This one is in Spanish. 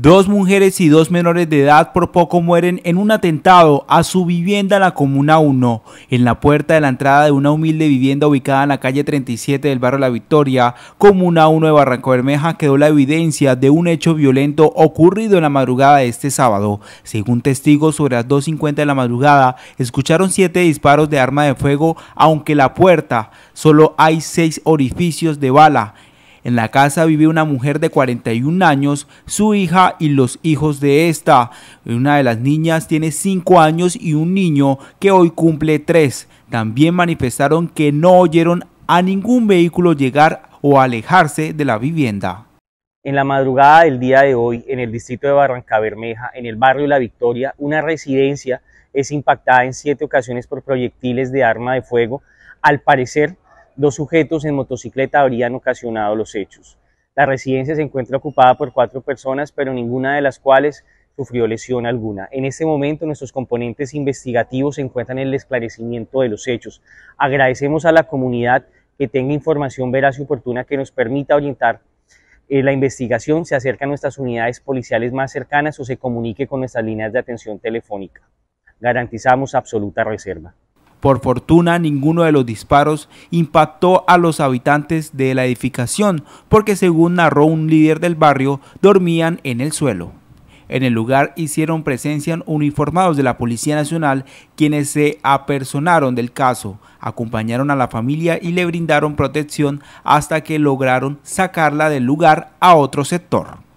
Dos mujeres y dos menores de edad por poco mueren en un atentado a su vivienda en la Comuna 1, en la puerta de la entrada de una humilde vivienda ubicada en la calle 37 del barrio La Victoria, Comuna 1 de Barranco Bermeja, quedó la evidencia de un hecho violento ocurrido en la madrugada de este sábado. Según testigos, sobre las 2.50 de la madrugada, escucharon siete disparos de arma de fuego, aunque la puerta solo hay seis orificios de bala. En la casa vive una mujer de 41 años, su hija y los hijos de esta. Una de las niñas tiene 5 años y un niño que hoy cumple 3. También manifestaron que no oyeron a ningún vehículo llegar o alejarse de la vivienda. En la madrugada del día de hoy, en el distrito de Barranca Bermeja, en el barrio La Victoria, una residencia es impactada en siete ocasiones por proyectiles de arma de fuego, al parecer Dos sujetos en motocicleta habrían ocasionado los hechos. La residencia se encuentra ocupada por cuatro personas, pero ninguna de las cuales sufrió lesión alguna. En este momento nuestros componentes investigativos se encuentran en el esclarecimiento de los hechos. Agradecemos a la comunidad que tenga información veraz y oportuna que nos permita orientar eh, la investigación, se acerca a nuestras unidades policiales más cercanas o se comunique con nuestras líneas de atención telefónica. Garantizamos absoluta reserva. Por fortuna, ninguno de los disparos impactó a los habitantes de la edificación, porque según narró un líder del barrio, dormían en el suelo. En el lugar hicieron presencia uniformados de la Policía Nacional, quienes se apersonaron del caso, acompañaron a la familia y le brindaron protección hasta que lograron sacarla del lugar a otro sector.